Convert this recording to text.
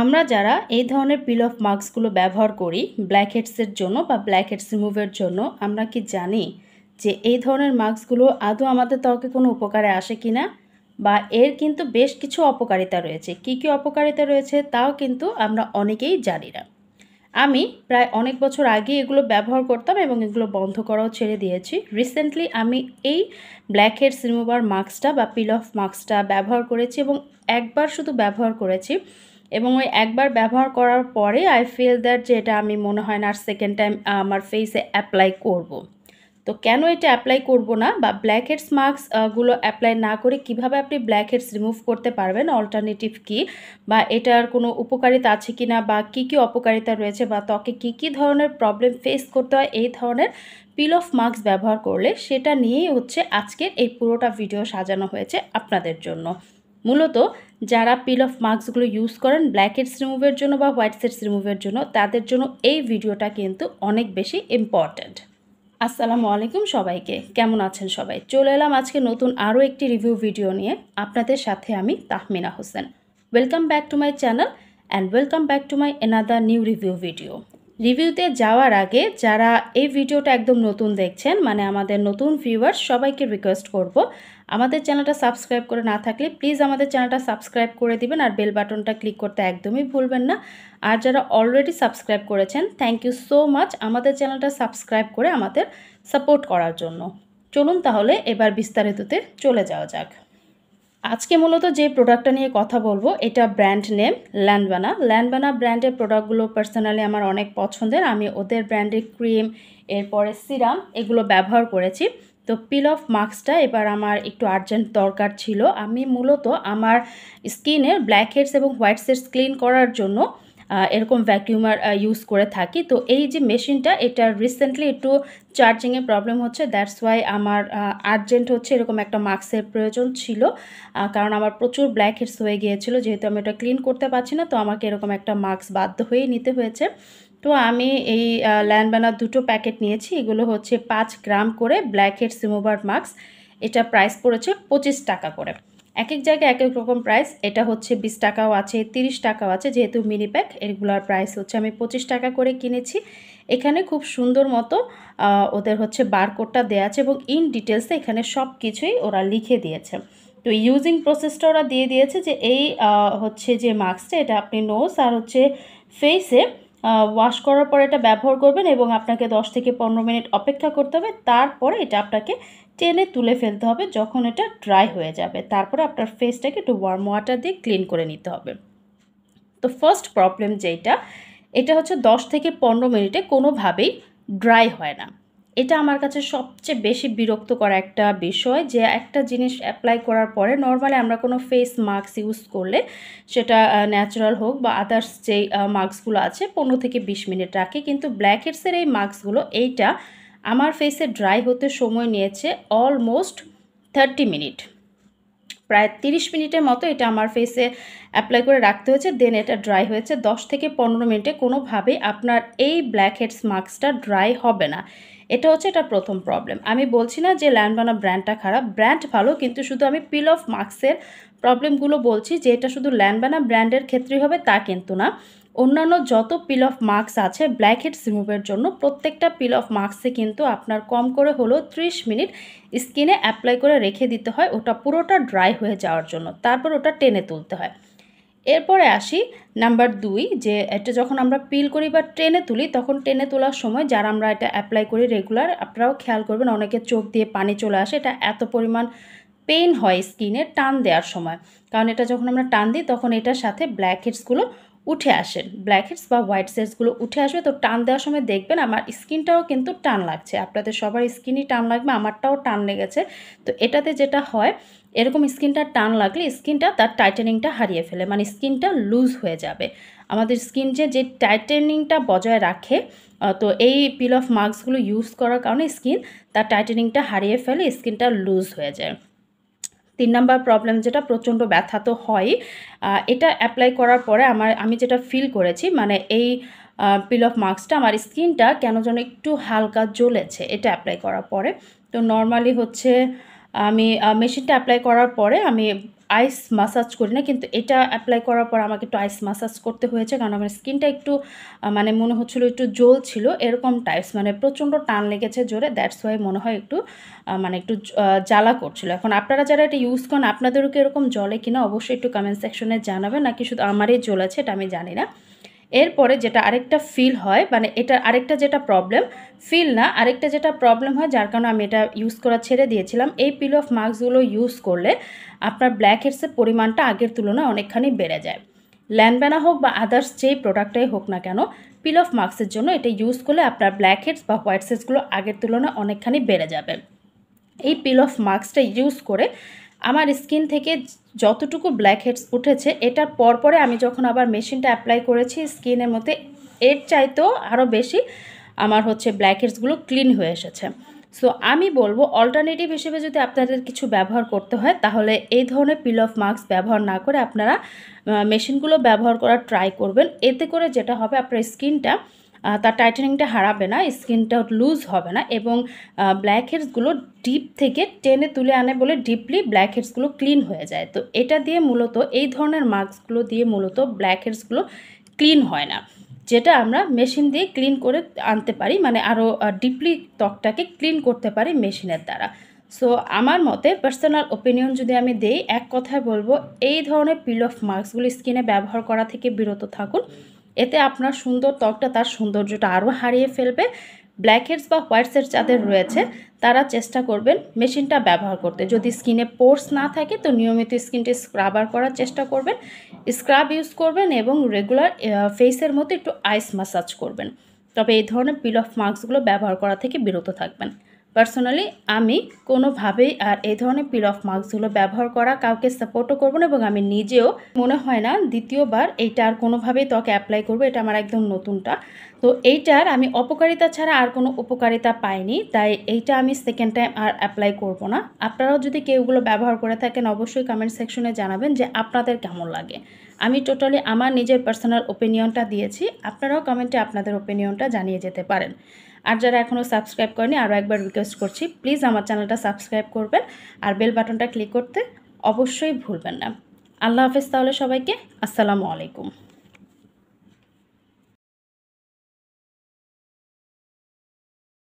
আমরা যারা এই ধরনের পিল অফ মাস্কগুলো ব্যবহার করি ব্ল্যাক হেডসের জন্য বা ব্ল্যাক হেডস রিমুভের জন্য আমরা কি জানি যে এই ধরনের মাস্কগুলো আদৌ আমাদের ত্বকে কোনো উপকারে আসে কি না বা এর কিন্তু বেশ কিছু অপকারিতা রয়েছে কি কি অপকারিতা রয়েছে তাও কিন্তু আমরা অনেকেই জানি না আমি প্রায় অনেক বছর আগে এগুলো ব্যবহার করতাম এবং এগুলো বন্ধ করাও ছেড়ে দিয়েছি রিসেন্টলি আমি এই ব্ল্যাক হেডস রিমুভার মাস্কটা বা পিল অফ মাস্কটা ব্যবহার করেছি এবং একবার শুধু ব্যবহার করেছি এবং ওই একবার ব্যবহার করার পরে আই ফিল দ্যাট যে এটা আমি মনে হয় না আর সেকেন্ড টাইম আমার ফেসে অ্যাপ্লাই করব। তো কেন এটা অ্যাপ্লাই করব না বা ব্ল্যাক হেডস মাস্কগুলো অ্যাপ্লাই না করে কিভাবে আপনি ব্ল্যাক হেডস রিমুভ করতে পারবেন অল্টারনেটিভ কি বা এটার কোনো উপকারিতা আছে কি না বা কি কি অপকারিতা রয়েছে বা ত্বকে কি কি ধরনের প্রবলেম ফেস করতে হয় এই ধরনের পিল অফ মাস্ক ব্যবহার করলে সেটা নিয়েই হচ্ছে আজকের এই পুরোটা ভিডিও সাজানো হয়েছে আপনাদের জন্য মূলত যারা পিল অফ মাস্কগুলো ইউজ করেন ব্ল্যাক হেডস রিমুভের জন্য বা হোয়াইট সেটস রিমুভের জন্য তাদের জন্য এই ভিডিওটা কিন্তু অনেক বেশি ইম্পর্ট্যান্ট আসসালামু আলাইকুম সবাইকে কেমন আছেন সবাই চলে এলাম আজকে নতুন আরও একটি রিভিউ ভিডিও নিয়ে আপনাদের সাথে আমি Tahmina Hossain welcome back to my channel and welcome back to my another new review video রিভিউতে যাওয়ার আগে যারা এই ভিডিওটা একদম নতুন দেখছেন মানে আমাদের নতুন ভিউয়ার্স সবাইকে রিকোয়েস্ট করব আমাদের চ্যানেলটা সাবস্ক্রাইব করে না থাকলে প্লিজ আমাদের চ্যানেলটা সাবস্ক্রাইব করে দিবেন আর বেল বাটনটা ক্লিক করতে একদমই ভুলবেন না আর যারা অলরেডি সাবস্ক্রাইব করেছেন থ্যাংক ইউ সো মাচ আমাদের চ্যানেলটা সাবস্ক্রাইব করে আমাদের সাপোর্ট করার জন্য চলুন তাহলে এবার বিস্তারিততে চলে যাওয়া যাক আজকে মূলত যে প্রোডাক্টটা নিয়ে কথা বলবো এটা ব্র্যান্ড নেম ল্যান্ডবানা ল্যান্ডবানা ব্র্যান্ডের প্রোডাক্টগুলো পার্সোনালি আমার অনেক পছন্দের আমি ওদের ব্র্যান্ডের ক্রিম এরপরে সিরাম এগুলো ব্যবহার করেছি তো পিল অফ মাস্কটা এবার আমার একটু আর্জেন্ট দরকার ছিল আমি মূলত আমার স্কিনের ব্ল্যাক হেডস এবং হোয়াইট হেডস ক্লিন করার জন্য এরকম ভ্যাকিউমার ইউজ করে থাকি তো এই যে মেশিনটা এটা রিসেন্টলি একটু চার্জিংয়ে প্রবলেম হচ্ছে দ্যাটস ওয়াই আমার আর্জেন্ট হচ্ছে এরকম একটা মাস্কের প্রয়োজন ছিল কারণ আমার প্রচুর ব্ল্যাক হেডস হয়ে গিয়েছিলো যেহেতু আমি ওটা ক্লিন করতে পারছি না তো আমাকে এরকম একটা মাস্ক বাধ্য হয়েই নিতে হয়েছে তো আমি এই ল্যান্ডবানার দুটো প্যাকেট নিয়েছি এগুলো হচ্ছে পাঁচ গ্রাম করে ব্ল্যাক হেডস রিমুভার মাস্ক এটা প্রাইস পড়েছে পঁচিশ টাকা করে এক এক জায়গায় এক এক রকম প্রাইস এটা হচ্ছে বিশ টাকাও আছে তিরিশ টাকাও আছে যেহেতু মিনি প্যাক এগুলোর প্রাইস হচ্ছে আমি পঁচিশ টাকা করে কিনেছি এখানে খুব সুন্দর মতো ওদের হচ্ছে বারকোডটা দেওয়া আছে এবং ইন ডিটেলসে এখানে সব কিছুই ওরা লিখে দিয়েছে তো ইউজিং প্রসেসটা ওরা দিয়ে দিয়েছে যে এই হচ্ছে যে মাস্কটা এটা আপনি নোস আর হচ্ছে ফেসে ওয়াশ করার পর এটা ব্যবহার করবেন এবং আপনাকে 10 থেকে পনেরো মিনিট অপেক্ষা করতে হবে তারপরে এটা আপনাকে টেনে তুলে ফেলতে হবে যখন এটা ড্রাই হয়ে যাবে তারপরে আপনার ফেসটাকে একটু ওয়ার্ম ওয়াটার দিয়ে ক্লিন করে নিতে হবে তো ফার্স্ট প্রবলেম যেটা এটা হচ্ছে 10 থেকে পনেরো মিনিটে কোনোভাবেই ড্রাই হয় না এটা আমার কাছে সবচেয়ে বেশি বিরক্ত করা একটা বিষয় যে একটা জিনিস অ্যাপ্লাই করার পরে নর্মালি আমরা কোনো ফেস মাস্ক ইউজ করলে সেটা ন্যাচারাল হোক বা আদার্স যেই মাস্কগুলো আছে পনেরো থেকে বিশ মিনিট রাখে কিন্তু ব্ল্যাক হেডসের এই মাস্কগুলো এইটা আমার ফেসে ড্রাই হতে সময় নিয়েছে অলমোস্ট থার্টি মিনিট প্রায় তিরিশ মিনিটের মতো এটা আমার ফেসে অ্যাপ্লাই করে রাখতে হয়েছে দেন এটা ড্রাই হয়েছে 10 থেকে পনেরো মিনিটে কোনোভাবেই আপনার এই ব্ল্যাক হেডস মাস্কটা ড্রাই হবে না এটা হচ্ছে এটা প্রথম প্রবলেম আমি বলছি না যে ল্যান্ডবানা ব্র্যান্ডটা খারাপ ব্র্যান্ড ভালো কিন্তু শুধু আমি পিল অফ মাস্কের প্রবলেমগুলো বলছি যে এটা শুধু ল্যান্ডবানা ব্র্যান্ডের ক্ষেত্রেই হবে তা কিন্তু না অন্যান্য যত পিল অফ মার্কস আছে ব্ল্যাক হেডস রিমুভের জন্য প্রত্যেকটা পিল অফ মার্কসে কিন্তু আপনার কম করে হলেও 30 মিনিট স্কিনে অ্যাপ্লাই করে রেখে দিতে হয় ওটা পুরোটা ড্রাই হয়ে যাওয়ার জন্য তারপর ওটা টেনে তুলতে হয় এরপরে আসি নাম্বার দুই যে এটা যখন আমরা পিল করি বা ট্রেনে তুলি তখন ট্রেনে তোলার সময় যারা আমরা এটা অ্যাপ্লাই করি রেগুলার আপনারাও খেয়াল করবেন অনেকে চোখ দিয়ে পানি চলে আসে এটা এত পরিমাণ পেইন হয় স্কিনে টান দেওয়ার সময় কারণ এটা যখন আমরা টান দিই তখন এটার সাথে ব্ল্যাক হেডসগুলো উঠে আসেন ব্ল্যাক হেডস বা হোয়াইট সেলসগুলো উঠে আসবে তো টান দেওয়ার সময় দেখবেন আমার স্কিনটাও কিন্তু টান লাগছে আপনাদের সবার স্কিনই টান লাগবে আমারটাও টান লেগেছে তো এটাতে যেটা হয় এরকম স্কিনটা টান লাগলে স্কিনটা তার টাইটেনিংটা হারিয়ে ফেলে মানে স্কিনটা লুজ হয়ে যাবে আমাদের স্কিন যে যে টাইটেনিংটা বজায় রাখে তো এই পিল অফ মাস্কগুলো ইউজ করার কারণে স্কিন তার টাইটেনিংটা হারিয়ে ফেলে স্কিনটা লুজ হয়ে যায় তিন নাম্বার প্রবলেম যেটা প্রচণ্ড ব্যথা তো হয় এটা অ্যাপ্লাই করার পরে আমার আমি যেটা ফিল করেছি মানে এই পিল অফ মার্কসটা আমার স্কিনটা কেন যেন একটু হালকা জ্বলেছে এটা অ্যাপ্লাই করার পরে তো নর্মালি হচ্ছে আমি মেশিনটা অ্যাপ্লাই করার পরে আমি আইস মাসাজ করি না কিন্তু এটা অ্যাপ্লাই করার পর আমাকে একটু আইস মাসাজ করতে হয়েছে কারণ আমার স্কিনটা একটু মানে মনে হচ্ছিলো একটু জোল ছিল এরকম টাইপস মানে প্রচণ্ড টান লেগেছে জোরে দ্যাটস ওয়াই মনে হয় একটু মানে একটু জ্বালা করছিল এখন আপনারা যারা এটা ইউজ করেন আপনাদেরও কি এরকম জলে কিনা অবশ্যই একটু কমেন্ট সেকশনে জানাবেন নাকি শুধু আমারই আছে এটা আমি জানি না এরপরে যেটা আরেকটা ফিল হয় মানে এটা আরেকটা যেটা প্রবলেম ফিল না আরেকটা যেটা প্রবলেম হয় যার কারণে আমি এটা ইউজ করা ছেড়ে দিয়েছিলাম এই পিল অফ মাস্কগুলো ইউজ করলে আপনার ব্ল্যাক হেডসের পরিমাণটা আগের তুলনায় অনেকখানি বেড়ে যায় ল্যান্ডব্যানা হোক বা আদার্স যেই প্রোডাক্টটাই হোক না কেন পিল অফ মাস্কের জন্য এটা ইউজ করলে আপনার ব্ল্যাক হেডস বা হোয়াইট হেডসগুলো আগের তুলনায় অনেকখানি বেড়ে যাবে এই পিল অফ মাস্কটা ইউজ করে আমার স্কিন থেকে যতটুকু ব্ল্যাক হেডস উঠেছে এটার পরপরে আমি যখন আবার মেশিনটা অ্যাপ্লাই করেছি স্কিনের মধ্যে এর চাইতেও আরও বেশি আমার হচ্ছে ব্ল্যাক হেডসগুলো ক্লিন হয়ে এসেছে সো আমি বলবো অল্টারনেটিভ হিসেবে যদি আপনাদের কিছু ব্যবহার করতে হয় তাহলে এই ধরনের পিল অফ মাস্ক ব্যবহার না করে আপনারা মেশিনগুলো ব্যবহার করার ট্রাই করবেন এতে করে যেটা হবে আপনার স্কিনটা তার টাইটেনিংটা হারাবে না স্কিনটা লুজ হবে না এবং ব্ল্যাক হেডসগুলো ডিপ থেকে টেনে তুলে আনে বলে ডিপলি ব্ল্যাক হেডসগুলো ক্লিন হয়ে যায় তো এটা দিয়ে মূলত এই ধরনের মাস্কগুলো দিয়ে মূলত ব্ল্যাক হেডসগুলো ক্লিন হয় না যেটা আমরা মেশিন দিয়ে ক্লিন করে আনতে পারি মানে আরও ডিপলি ত্বকটাকে ক্লিন করতে পারি মেশিনের দ্বারা সো আমার মতে পার্সোনাল ওপিনিয়ন যদি আমি দেই এক কথায় বলবো এই ধরনের পিল অফ মাস্কগুলো স্কিনে ব্যবহার করা থেকে বিরত থাকুন এতে আপনার সুন্দর ত্বকটা তার সৌন্দর্যটা আরও হারিয়ে ফেলবে ব্ল্যাক হেডস বা হোয়াইট হোয়াইটসের যাদের রয়েছে তারা চেষ্টা করবেন মেশিনটা ব্যবহার করতে যদি স্কিনে পোর্স না থাকে তো নিয়মিত স্কিনটি স্ক্রাবার করার চেষ্টা করবেন স্ক্রাব ইউজ করবেন এবং রেগুলার ফেসের মতো একটু আইস মাসাজ করবেন তবে এই ধরনের পিল অফ মাস্কগুলো ব্যবহার করা থেকে বিরত থাকবেন পার্সোনালি আমি কোনোভাবেই আর এই ধরনের পিল অফ মার্কসগুলো ব্যবহার করা কাউকে সাপোর্টও করবো না এবং আমি নিজেও মনে হয় না দ্বিতীয়বার এইটা আর কোনোভাবেই ত্বকে অ্যাপ্লাই করবো এটা আমার একদম নতুনটা তো এইটার আমি অপকারিতা ছাড়া আর কোনো উপকারিতা পাইনি তাই এইটা আমি সেকেন্ড টাইম আর অ্যাপ্লাই করব না আপনারাও যদি কেউগুলো ব্যবহার করে থাকেন অবশ্যই কমেন্ট সেকশনে জানাবেন যে আপনাদের কেমন লাগে আমি টোটালি আমার নিজের পার্সোনাল ওপিনিয়নটা দিয়েছি আপনারাও কমেন্টে আপনাদের ওপিনিয়নটা জানিয়ে যেতে পারেন আর যারা এখনও সাবস্ক্রাইব করেনি আরও একবার রিকোয়েস্ট করছি প্লিজ আমার চ্যানেলটা সাবস্ক্রাইব করবেন আর বেল বাটনটা ক্লিক করতে অবশ্যই ভুলবেন না আল্লাহ হাফেজ তাহলে সবাইকে আসসালামু আলাইকুম